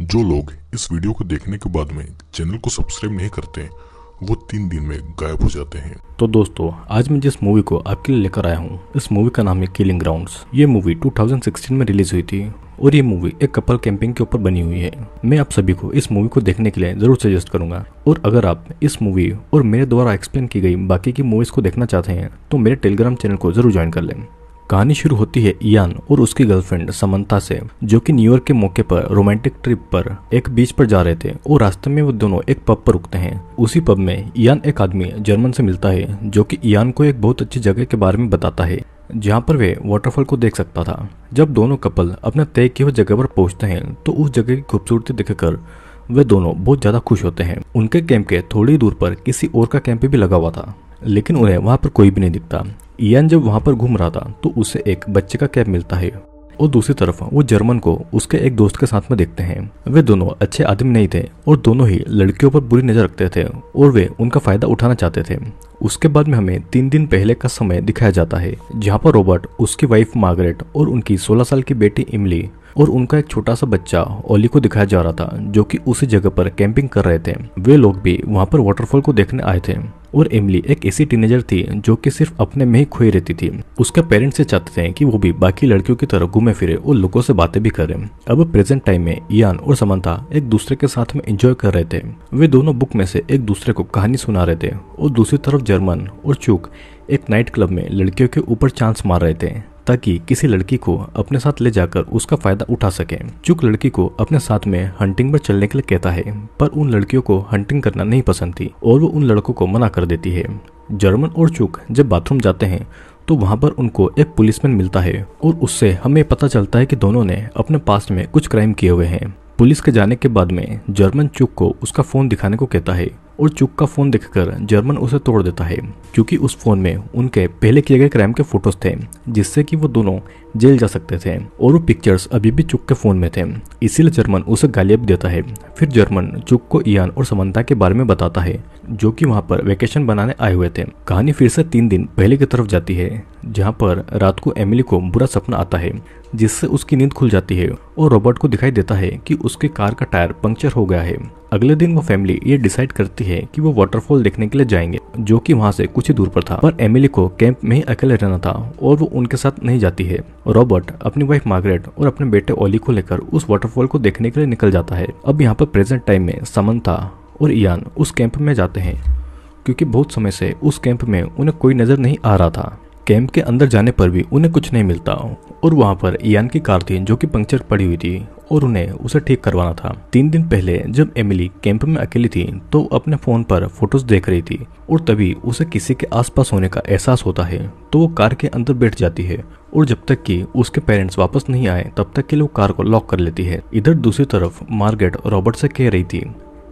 जो लोग इस वीडियो को देखने के बाद में चैनल को सब्सक्राइब नहीं करते वो तीन दिन में गायब हो जाते हैं तो दोस्तों आज मैं जिस मूवी को आपके लिए लेकर आया हूँ इस मूवी का नाम है किलिंग ग्राउंड्स ये मूवी 2016 में रिलीज हुई थी और ये मूवी एक कपल कैंपिंग के ऊपर बनी हुई है मैं आप सभी को इस मूवी को देखने के लिए जरूर सजेस्ट करूंगा और अगर आप इस मूवी और मेरे द्वारा एक्सप्लेन की गई बाकी की मूवीज को देखना चाहते हैं तो मेरे टेलीग्राम चैनल को जरूर ज्वाइन कर लें कहानी शुरू होती है इयान और उसकी गर्लफ्रेंड समंता से जो कि न्यूयॉर्क के मौके पर रोमांटिक ट्रिप पर एक बीच पर जा रहे थे और रास्ते में वो दोनों एक पब पर रुकते हैं उसी पब में इयान एक आदमी जर्मन से मिलता है जो कि इयान को एक बहुत अच्छी जगह के बारे में बताता है जहाँ पर वे वाटरफॉल को देख सकता था जब दोनों कपल अपने तय की हुई जगह पर पहुंचते हैं तो उस जगह की खूबसूरती देखकर वे दोनों बहुत ज़्यादा खुश होते हैं उनके कैंप के थोड़ी दूर पर किसी और का कैंप भी लगा हुआ था लेकिन उन्हें वहां पर कोई भी नहीं दिखता इयान जब वहां पर घूम रहा था तो उसे एक बच्चे का कैब मिलता है और दूसरी तरफ वो जर्मन को उसके एक दोस्त के साथ में देखते हैं वे दोनों अच्छे आदमी नहीं थे और दोनों ही लड़कियों पर बुरी नजर रखते थे और वे उनका फायदा उठाना चाहते थे उसके बाद में हमें तीन दिन पहले का समय दिखाया जाता है जहाँ पर रॉबर्ट उसकी वाइफ मार्गरेट और उनकी सोलह साल की बेटी इमली और उनका एक छोटा सा बच्चा ओली को दिखाया जा रहा था जो कि उसी जगह पर कैंपिंग कर रहे थे वे लोग भी वहाँ पर वाटरफॉल को देखने आए थे और एमली एक ऐसी टीनेजर थी जो कि सिर्फ अपने में ही खोई रहती थी उसके पेरेंट्स से चाहते थे कि वो भी बाकी लड़कियों की तरह घूमे फिरे और लोगों से बातें भी करें अब प्रेजेंट टाइम में इयान और समंता एक दूसरे के साथ में एंजॉय कर रहे थे वे दोनों बुक में से एक दूसरे को कहानी सुना रहे थे और दूसरी तरफ जर्मन और चूक एक नाइट क्लब में लड़कियों के ऊपर चांस मार रहे थे ताकि किसी लड़की को अपने साथ ले जाकर उसका फायदा उठा सके चुक लड़की को अपने साथ में हंटिंग पर चलने के लिए कहता है पर उन लड़कियों को हंटिंग करना नहीं पसंद थी और वो उन लड़कों को मना कर देती है जर्मन और चुक जब बाथरूम जाते हैं तो वहाँ पर उनको एक पुलिसमैन मिलता है और उससे हमें पता चलता है कि दोनों ने अपने पास्ट में कुछ क्राइम किए हुए हैं पुलिस के जाने के बाद में जर्मन चुक को उसका फोन दिखाने को कहता है और चुक का फोन देखकर जर्मन उसे तोड़ देता है क्योंकि उस फोन में उनके पहले किए गए क्राइम के फोटोज थे जिससे कि वो दोनों जेल जा सकते थे और वो पिक्चर्स अभी भी चुक के फोन में थे इसीलिए जर्मन उसे गालियब देता है फिर जर्मन चुक को इयान और समंता के बारे में बताता है जो कि वहाँ पर वेकेशन बनाने आए हुए थे कहानी फिर से तीन दिन पहले की तरफ जाती है जहाँ पर रात को एमिली को बुरा सपना आता है जिससे उसकी नींद खुल जाती है और रॉबर्ट को दिखाई देता है कि उसके कार का टायर पंक्चर हो गया है अगले दिन वो फैमिली ये डिसाइड करती है है कि वो वाटरफॉल देखने के लिए जाएंगे जो कि वहाँ से कुछ ही दूर पर था पर एमिली को कैंप में ही अकेले रहना था और वो उनके साथ नहीं जाती है रॉबर्ट अपनी वाइफ मार्गरेट और अपने बेटे ओली को लेकर उस वाटरफॉल को देखने के लिए निकल जाता है अब यहाँ पर प्रेजेंट टाइम में समन्था और इयान उस कैंप में जाते हैं क्योंकि बहुत समय से उस कैंप में उन्हें कोई नजर नहीं आ रहा था कैंप के अंदर जाने पर भी उन्हें कुछ नहीं मिलता और वहाँ पर इयान की कार थी जो कि पंक्चर पड़ी हुई थी और उन्हें उसे ठीक करवाना था तीन दिन पहले जब एमिली कैंप में अकेली थी तो अपने फोन पर फोटोज देख रही थी और तभी उसे किसी के आसपास होने का एहसास होता है तो वो कार के अंदर बैठ जाती है और जब तक कि उसके पेरेंट्स वापस नहीं आए तब तक के लिए वो कार को लॉक कर लेती है इधर दूसरी तरफ मार्गेट रॉबर्ट से कह रही थी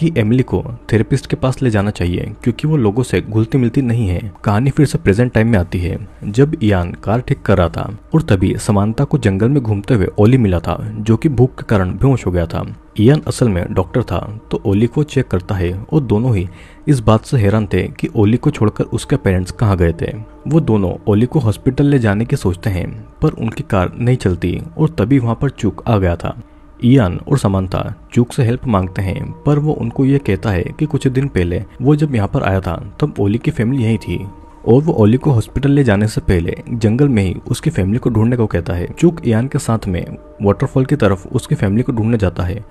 कि एमिली को थेरेपिस्ट के पास ले जाना चाहिए क्योंकि वो लोगों से घुलती मिलती नहीं है कहानी फिर से प्रेजेंट टाइम में आती है जब इयान कार ठीक कर रहा था और तभी समानता को जंगल में घूमते हुए ओली मिला था जो कि भूख के कारण बेहोश हो गया था इयान असल में डॉक्टर था तो ओली को चेक करता है और दोनों ही इस बात से हैरान थे कि ओली को छोड़कर उसके पेरेंट्स कहाँ गए थे वो दोनों ओली को हॉस्पिटल ले जाने की सोचते हैं पर उनकी कार नहीं चलती और तभी वहाँ पर चूक आ गया था इयान और समानता चूक से हेल्प मांगते हैं पर वो उनको ये कहता है कि कुछ दिन पहले वो जब यहाँ पर आया था तब ओली की फैमिली यही थी और वो ओली को हॉस्पिटल ले जाने से पहले जंगल में ही उसकी फैमिली को ढूंढने को कहता है चूक इयान के साथ में वाटरफॉल की तरफ उसकी फैमिली को ढूंढने जाता है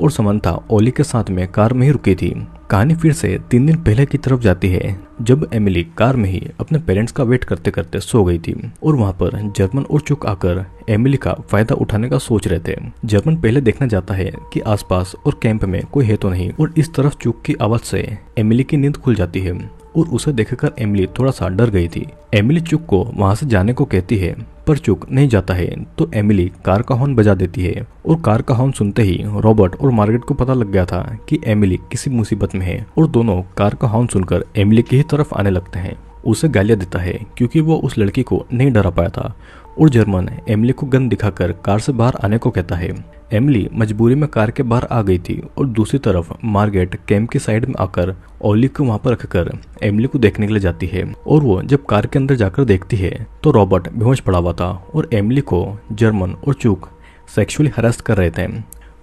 और समंता ओली के साथ में कार में ही रुकी थी कहानी फिर से तीन दिन पहले की तरफ जाती है जब एमिली कार में ही अपने पेरेंट्स का वेट करते करते सो गई थी और वहाँ पर जर्मन और चुक आकर एमिली का फायदा उठाने का सोच रहे थे जर्मन पहले देखना चाहता है कि आसपास और कैंप में कोई है तो नहीं और इस तरफ चुक की आवाज से एमिली की नींद खुल जाती है और उसे देखकर एमिली थोड़ा सा डर गई थी एमिली चुक को वहां से जाने को कहती है पर चुक नहीं जाता है तो एमिली कार का हॉर्न बजा देती है और कार का हॉर्न सुनते ही रॉबर्ट और मार्गरेट को पता लग गया था कि एमिली किसी मुसीबत में है और दोनों कार का हॉर्न सुनकर एमिली की ही तरफ आने लगते हैं उसे गालियां देता है क्योंकि वो उस लड़की को नहीं डरा पाया था और जर्मन एमिली को गन दिखाकर कार से बाहर आने को कहता है एमली मजबूरी में कार के बाहर आ गई थी और दूसरी तरफ मार्गेट कैम्प की साइड में आकर ओली को वहां पर रखकर एमली को देखने के लिए जाती है और वो जब कार के अंदर जाकर देखती है तो रॉबर्ट बेहोश पड़ा हुआ था और एमली को जर्मन और चूक सेक्सुअली हरास्ट कर रहे थे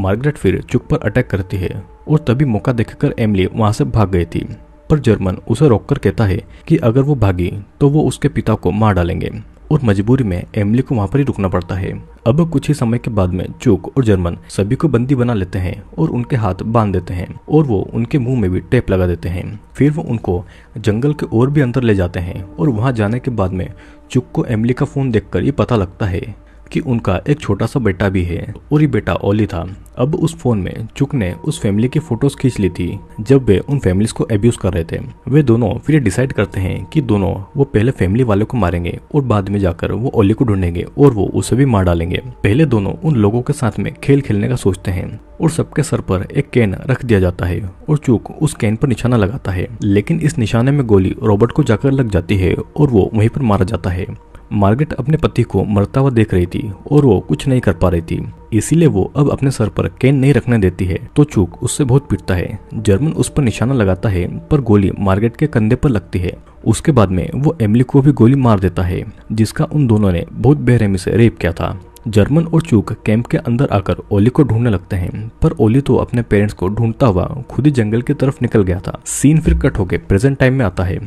मार्गरेट फिर चुक पर अटैक करती है और तभी मौका देखकर एमली वहां से भाग गई थी पर जर्मन उसे रोककर कहता है कि अगर वो भागी तो वो उसके पिता को मार डालेंगे और मजबूरी में एमली को वहाँ पर ही रुकना पड़ता है अब कुछ ही समय के बाद में चूक और जर्मन सभी को बंदी बना लेते हैं और उनके हाथ बांध देते हैं और वो उनके मुंह में भी टेप लगा देते हैं फिर वो उनको जंगल के और भी अंदर ले जाते हैं और वहाँ जाने के बाद में चुक को एमली का फोन देखकर ये पता लगता है कि उनका एक छोटा सा बेटा भी है और ये बेटा ओली था अब उस फोन में चुक ने उस फैमिली की फोटोज खींच ली थी जब वे उन फैमिलीज को एब्यूज कर रहे थे वे दोनों फिर डिसाइड करते हैं कि दोनों वो पहले फैमिली वाले को मारेंगे और बाद में जाकर वो ओली को ढूंढेंगे और वो उसे भी मार डालेंगे पहले दोनों उन लोगों के साथ में खेल खेलने का सोचते हैं और सबके सर पर एक कैन रख दिया जाता है और चूक उस कैन पर निशाना लगाता है लेकिन इस निशाने में गोली रॉबर्ट को जाकर लग जाती है और वो वहीं पर मारा जाता है मार्गेट अपने पति को मरता हुआ देख रही थी और वो कुछ नहीं कर पा रही थी इसीलिए वो अब अपने सर पर कैन नहीं रखने देती है तो चूक उससे बहुत पीटता है जर्मन उस पर निशाना लगाता है पर गोली मार्गेट के कंधे पर लगती है उसके बाद में वो एमली को भी गोली मार देता है जिसका उन दोनों ने बहुत बेरहमी से रेप किया था जर्मन और चूक कैंप के अंदर आकर ओली को ढूंढने लगते हैं पर ओली तो अपने पेरेंट्स को ढूंढता हुआ खुद ही जंगल की तरफ निकल गया था सीन फिर कट होके प्रेजेंट टाइम में आता है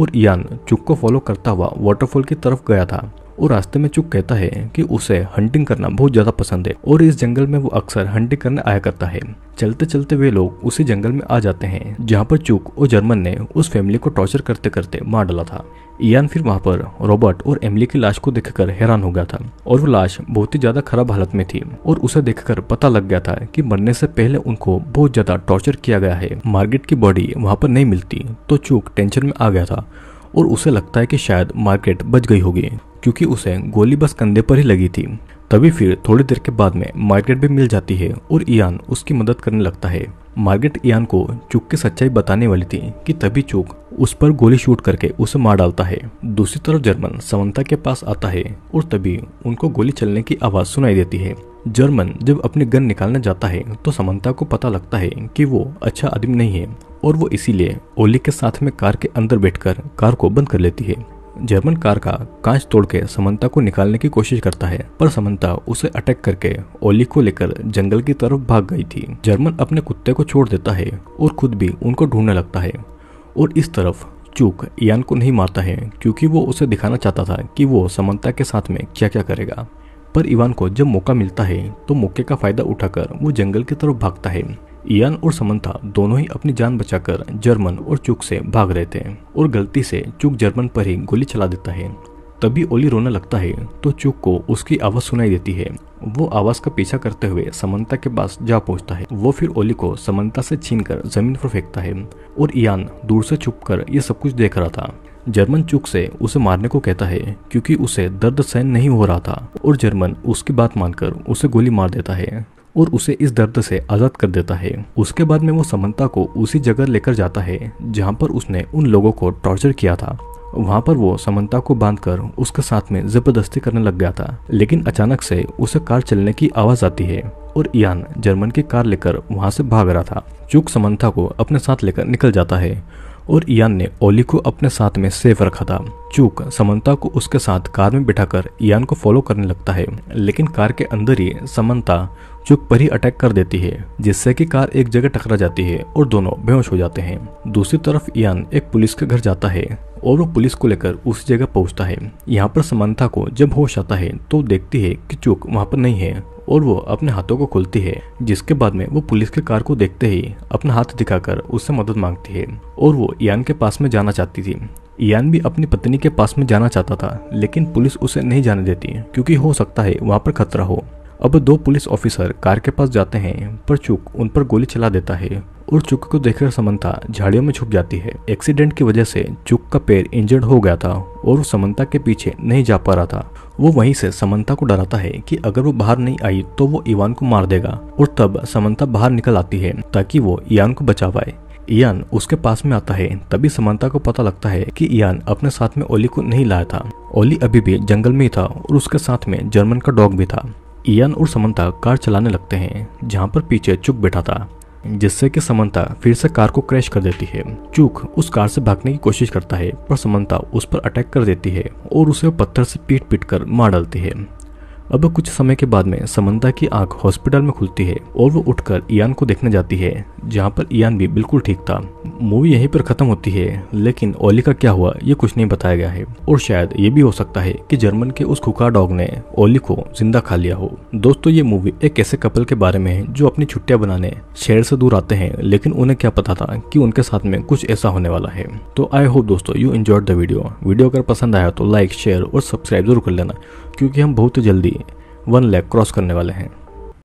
और इयान चुक को फॉलो करता हुआ वाटरफॉल की तरफ गया था और रास्ते में चुक कहता है कि उसे हंटिंग करना बहुत ज्यादा पसंद है और इस जंगल में वो अक्सर हंटिंग करने आया करता है चलते चलते वे लोग उसी जंगल में आ जाते हैं जहाँ पर चुक और जर्मन ने उस फैमिली को टॉर्चर करते करते मार डाला था इयान फिर वहाँ पर रॉबर्ट और एमली की लाश को देखकर हैरान हो गया था और वो लाश बहुत ही ज्यादा खराब हालत में थी और उसे देखकर पता लग गया था कि मरने से पहले उनको बहुत ज्यादा टॉर्चर किया गया है मार्केट की बॉडी वहाँ पर नहीं मिलती तो चूक टेंशन में आ गया था और उसे लगता है कि शायद मार्केट बच गई होगी क्योंकि उसे गोली बस कंधे पर ही लगी थी तभी फिर थोड़ी देर के बाद में मार्गरेट भी मिल जाती है और इयान उसकी मदद करने लगता है मार्गरेट इयान को चुक की सच्चाई बताने वाली थी कि तभी चुक उस पर गोली शूट करके उसे मार डालता है दूसरी तरफ जर्मन समंता के पास आता है और तभी उनको गोली चलने की आवाज सुनाई देती है जर्मन जब अपनी गन निकालने जाता है तो समंता को पता लगता है कि वो अच्छा आदमी नहीं है और वो इसीलिए ओली के साथ में कार के अंदर बैठकर कार को बंद कर लेती है जर्मन कार का कांच तोड़ के समंता को निकालने की कोशिश करता है पर समंता उसे अटैक करके ओली को लेकर जंगल की तरफ भाग गई थी जर्मन अपने कुत्ते को छोड़ देता है और खुद भी उनको ढूंढने लगता है और इस तरफ चूक यान को नहीं मारता है क्योंकि वो उसे दिखाना चाहता था कि वो समंता के साथ में क्या क्या करेगा पर इवान को जब मौका मिलता है तो मौके का फायदा उठाकर वो जंगल की तरफ भागता है यान और समंथा दोनों ही अपनी जान बचाकर जर्मन और चुक से भाग रहे थे और गलती से चुक जर्मन पर ही गोली चला देता है तभी ओली रोने लगता है तो चुक को उसकी आवाज सुनाई देती है वो आवाज का पीछा करते हुए समंता के पास जा पहुंचता है वो फिर ओली को समंता से छीनकर जमीन पर फेंकता है और इयान दूर से छुप कर ये सब कुछ देख रहा था जर्मन चुक से उसे मारने को कहता है क्योंकि उसे दर्द सहन नहीं हो रहा था और जर्मन उसकी बात मानकर उसे गोली मार देता है और उसे इस दर्द से आज़ाद कर देता है उसके बाद में वो समंता को उसी जगह लेकर जाता है जहाँ पर उसने उन लोगों को टॉर्चर किया था वहाँ पर वो समंता को बांधकर उसके साथ में जबरदस्ती करने लग गया था लेकिन अचानक से उसे कार चलने की आवाज आती है और इयान जर्मन की कार लेकर वहाँ से भाग रहा था चूक समंथा को अपने साथ लेकर निकल जाता है और इयान ने ओली को अपने साथ में सेफ रखा था चूक समंता को उसके साथ कार में बिठाकर इयान को फॉलो करने लगता है लेकिन कार के अंदर ही समंता चुक पर ही अटैक कर देती है जिससे कि कार एक जगह टकरा जाती है और दोनों बेहोश हो जाते हैं दूसरी तरफ इयान एक पुलिस के घर जाता है और वो पुलिस को लेकर उस जगह पहुंचता है यहाँ पर समानता को जब होश आता है तो देखती है कि चुक वहाँ पर नहीं है और वो अपने हाथों को खोलती है जिसके बाद में वो पुलिस के कार को देखते ही अपना हाथ दिखाकर उससे मदद मांगती है और वो इयान के पास में जाना चाहती थी इयान भी अपनी पत्नी के पास में जाना चाहता था लेकिन पुलिस उसे नहीं जाने देती क्योंकि हो सकता है वहाँ पर खतरा हो अब दो पुलिस ऑफिसर कार के पास जाते हैं पर चुक उन पर गोली चला देता है और चुक को देखकर समंता झाड़ियों में छुप जाती है एक्सीडेंट की वजह से चुक का पैर इंजर्ड हो गया था और समंता के पीछे नहीं जा पा रहा था वो वहीं से समंता को डराता है कि अगर वो बाहर नहीं आई तो वो इवान को मार देगा और तब समंता बाहर निकल आती है ताकि वो इवान को बचा पाए इयान उसके पास में आता है तभी समंता को पता लगता है कि इयान अपने साथ में ओली को नहीं लाया था ओली अभी भी जंगल में ही था और उसके साथ में जर्मन का डॉग भी था इयान और समंता कार चलाने लगते हैं जहाँ पर पीछे चुक बैठा था जिससे कि समंता फिर से कार को क्रैश कर देती है चूक उस कार से भागने की कोशिश करता है पर समंता उस पर अटैक कर देती है और उसे पत्थर से पीट पीट कर मार डालती है अब कुछ समय के बाद में समंता की आंख हॉस्पिटल में खुलती है और वो उठकर इयान को देखने जाती है जहाँ पर इयान भी बिल्कुल ठीक था मूवी यहीं पर खत्म होती है लेकिन ओली का क्या हुआ ये कुछ नहीं बताया गया है और शायद ये भी हो सकता है कि जर्मन के उस खुका डॉग ने ओली को जिंदा खा लिया हो दोस्तों ये मूवी एक ऐसे कपल के बारे में है जो अपनी छुट्टियां बनाने शहर से दूर आते हैं लेकिन उन्हें क्या पता था की उनके साथ में कुछ ऐसा होने वाला है तो आई होप दोस्तों you enjoy the video video अगर पसंद आया तो लाइक शेयर और सब्सक्राइब जरूर कर लेना क्योंकि हम बहुत जल्दी वन लैख क्रॉस करने वाले हैं